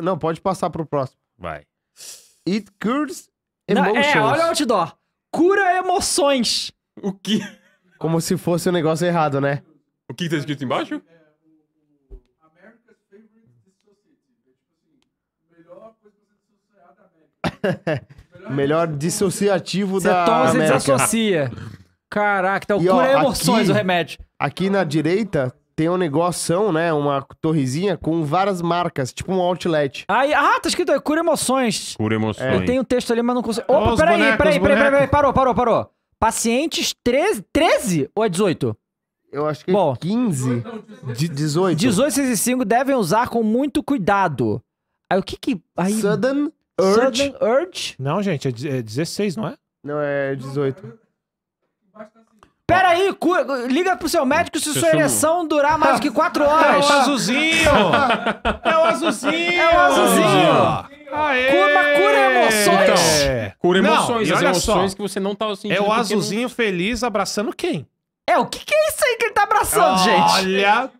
Não, pode passar pro próximo. Vai. It cures emotions. Não, é, olha o outdoor. Cura emoções. O que? Como se fosse um negócio errado, né? O que, que tá escrito embaixo? Melhor dissociativo você da América. Você toma, você desassocia. Caraca, então e, ó, cura emoções aqui, o remédio. Aqui na direita tem um negócio, né? Uma torrezinha com várias marcas, tipo um outlet. Aí, ah, tá escrito aí, cura emoções. Cura emoções. Eu tenho um texto ali, mas não consigo. Opa, peraí, peraí, peraí, peraí, peraí, parou, parou, parou. Pacientes 13, 13 ou é 18? Eu acho que é Bom, é 15. 18. 18, 6 e 5 devem usar com muito cuidado. Aí o que que. Aí, sudden Urge. Sudden Urge? Não, gente, é 16, é não é? Não, é 18. Pera aí, cu... liga pro seu médico se sua ereção durar mais que 4 horas. É o azulzinho! é o azulzinho! É o azulzinho! Aê! Cura, cura emoções! Então, cura emoções, não, as emoções só, que você não tá sentindo. É o azulzinho não... feliz abraçando quem? É, o que, que é isso aí que ele tá abraçando, Olha... gente? Olha...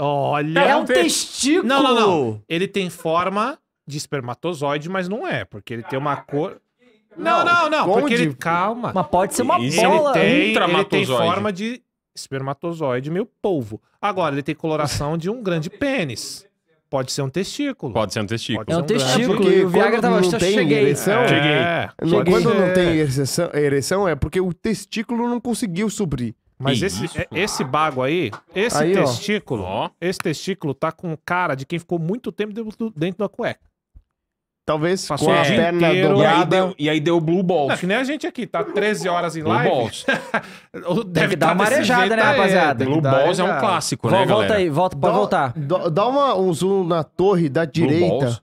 Olha... É um testículo! Não, não, não. Ele tem forma de espermatozoide, mas não é, porque ele tem uma cor... Não, não, não. Porque ele, calma. Mas pode ser uma Isso bola. Ele tem, ele tem forma de espermatozoide meio polvo. Agora, ele tem coloração de um grande pênis. Pode ser um testículo. Pode ser um testículo. é um, um testículo. Grande. É porque o Viagra tava não tem cheguei. ereção. É, cheguei. quando não é. tem ereção, ereção é porque o testículo não conseguiu subir. Mas esse, é, esse bago aí, esse aí, testículo, ó. esse testículo tá com cara de quem ficou muito tempo dentro da cueca. Talvez Passou com a perna inteiro, dobrada. E aí deu blue balls. Não, é que nem a gente aqui, tá 13 horas em blue live. Balls. Deve, Deve dar tá uma marejada, né, rapaziada? É. Blue balls é um clássico, Vol, né, Volta galera? aí, volta, pode dá, voltar. Dá, uma, um zoom na torre da direita.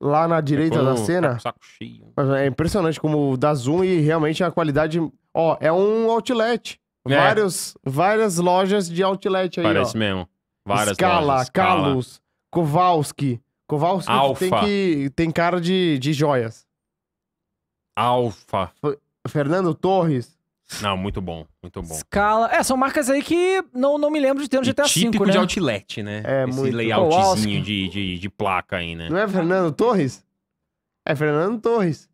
Lá na direita da cena. Tá saco cheio. É impressionante como dá zoom e realmente a qualidade... Ó, é um outlet. É. Vários, várias lojas de outlet aí, Parece ó. mesmo. Várias Scala, lojas. Scala, Kalus, Kowalski... Kowalski Alpha. tem, que, tem cara de, de joias. Alfa. Fernando Torres. Não, muito bom, muito bom. Escala. É, são marcas aí que não, não me lembro de ter no GTA V. Típico né? de outlet, né? É, Esse muito. layoutzinho de, de, de, placa aí, né? Não é Fernando Torres? É Fernando Torres.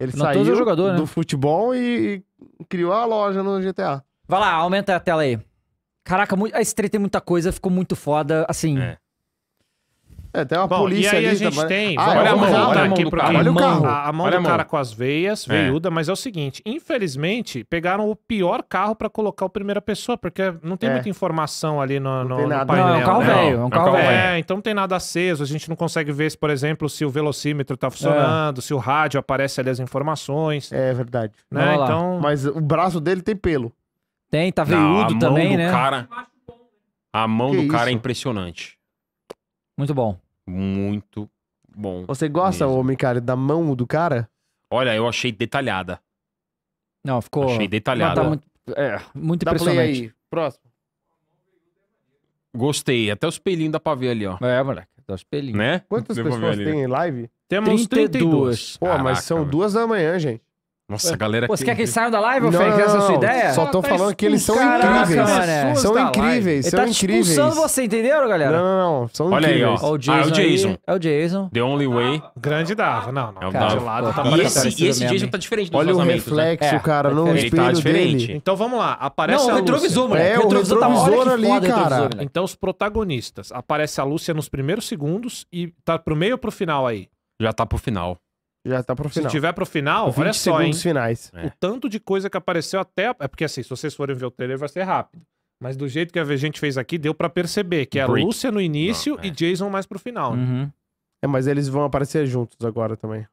Ele é saiu é jogador, do né? futebol e, e criou a loja no GTA. Vai lá, aumenta a tela aí. Caraca, muito... esse trailer tem muita coisa, ficou muito foda. Assim, é. É, tem uma Bom, polícia e aí ali. a gente tá... tem... Ah, olha, é a mão, carro, olha a mão aqui do Olha o carro. A, a mão olha do a mão. cara com as veias, é. veiuda, é. mas é o seguinte, infelizmente, pegaram o pior carro para colocar o primeira pessoa, porque não tem é. muita informação ali no, no, no painel. Não, é um carro né? velho, é um é carro velho. É, então não tem nada aceso, a gente não consegue ver, por exemplo, se o velocímetro tá funcionando, se o rádio aparece ali as informações. É verdade. Né? Então... Mas o braço dele tem pelo. Tem, tá veiudo também, né? A mão né? do cara é impressionante. Muito bom. Muito bom. Você gosta, mesmo. homem cara da mão do cara? Olha, eu achei detalhada. Não, ficou. Achei tá detalhada. muito, é, muito Dá impressionante. Play aí. Próximo. Gostei. Até os pelinhos dá pra ver ali, ó. É, moleque. Até os pelinhos. Né? Quantas pessoas tem em live? Temos 32. 32. Pô, Caraca, mas são duas da manhã, gente. Nossa, é. a galera Pô, você quer que eles saiam da live, ô Fê? Que essa é a sua ideia? Só tô falando que eles são Caraca, incríveis. São incríveis, Ele são tá incríveis. expulsando você, entenderam, galera? Não, não, não. São Olha aí, ó. Ó é o Jason. Ah, é o Jason. aí. É o Jason. The Only Way. Grande dava. Não, não. É o Cara, lado tá E tá esse, e esse Jason tá diferente do Olha o vazamentos, né? reflexo, É, cara, no ele tá espelho diferente. dele. Então vamos lá. Aparece não, a o retrovisor, mano. É, o retrovisor tá olha ali, cara. Então os protagonistas. Aparece a Lúcia nos primeiros segundos e tá pro meio ou pro final aí? Já tá pro final. Já tá pro final. Se tiver pro final, 20 olha só, segundos hein? finais. O tanto de coisa que apareceu até... É porque assim, se vocês forem ver o trailer vai ser rápido. Mas do jeito que a gente fez aqui, deu para perceber que é Break. Lúcia no início Não, é. e Jason mais pro final. Né? Uhum. É, mas eles vão aparecer juntos agora também.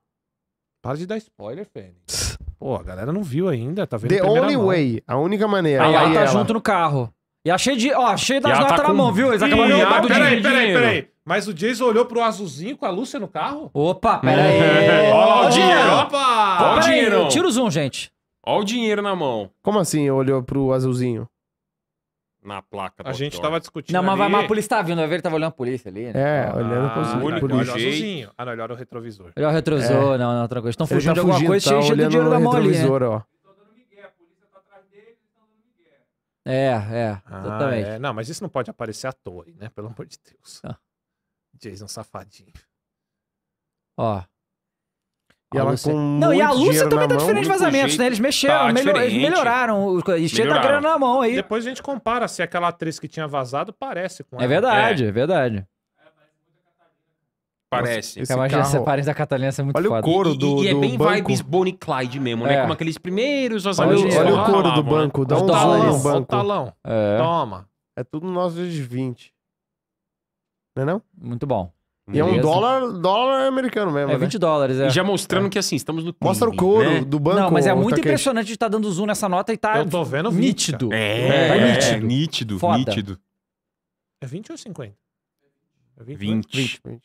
Para de dar spoiler, Fênix. Pô, a galera não viu ainda, tá vendo? The only mão. way, a única maneira. Aí ela tá ela. junto no carro. E achei de. Ó, achei das notas tá na mão, viu? Eles acabaram de roubar ah, Peraí, peraí, peraí. Mas o Jason olhou pro azulzinho com a Lúcia no carro? Opa, hum. peraí. É. o dinheiro. Opa! Olha o dinheiro. Tira o zoom, gente. Olha o dinheiro na mão. Como assim olhou pro azulzinho? Na placa. A gente tava discutindo. Não, mas a polícia tá vindo, vai ver, ele tava olhando a polícia ali. Né? É, olhando ah, pro polícia. Olha o azulzinho. Ah, não, ele olha o retrovisor. Olha o retrovisor, é. não, não, coisa. Estão fugindo, tá de alguma fugindo, coisa, tá cheio de dinheiro na mão ali. ó. É, é, ah, É. Não, mas isso não pode aparecer à toa, né? Pelo amor de Deus. Ah. Jason safadinho. Ó. E ela Lúcia... com Não, e a Lúcia também tá mão, diferente de vazamentos, jeito, né? Eles tá mexeram, tá melhor, eles melhoraram. E cheio da grana na mão aí. Depois a gente compara se aquela atriz que tinha vazado parece com é ela. É verdade, é, é verdade. Parece. Nossa, Capaz de da Catalina ser é muito olha foda. Olha o couro do, e, e, E é bem banco. vibes Bonnie Clyde mesmo, né? É. Como aqueles primeiros vazamentos. Olha, olha, o couro do né? banco. É dá um talão, banco. talão. Toma. É tudo nosso de 20. Não é não? Muito bom. E é um dólar, dólar americano mesmo, É né? 20 dólares, é. E já mostrando que assim, estamos no PIB, Mostra o couro né? do banco. Não, mas é muito Takeshi. impressionante de estar tá dando zoom nessa nota e tá Eu tô vendo 20, nítido. É, é, Tá é, nítido. nítido, Foda. nítido. É 20 ou 50? É 20. 20. 20, 20, 20.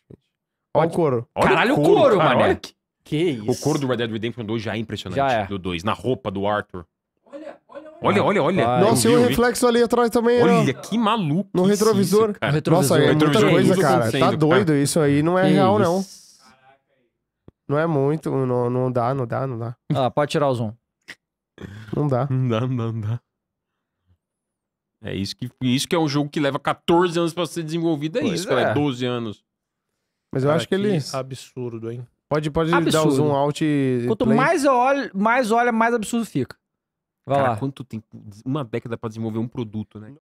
Olha o couro. Olha Caralho, o couro, cara, mané. que- Que isso. O couro do Red Dead Redemption 2 já é impressionante. Já é. Do 2, na roupa do Arthur. Ah, olha, olha, olha. Pai, Nossa, e o reflexo ali atrás também. Olha, que maluco. No retrovisor. Isso, retrovisor. Nossa, é retrovisor é muita coisa, cara. Tá doido cara. isso aí. Não é que real, isso. não. Não é muito. Não, não dá, não dá, não dá. Ah, pode tirar o zoom. Não dá. Não dá, não dá. É isso que, isso que é um jogo que leva 14 anos pra ser desenvolvido. É pois isso, cara. É 12 anos. Mas eu cara, acho que ele. Absurdo, hein? Pode, pode dar o zoom out. Quanto play. mais eu olho, mais olha, mais absurdo fica. Vai Cara, lá. quanto tempo? Uma década para desenvolver um produto, né?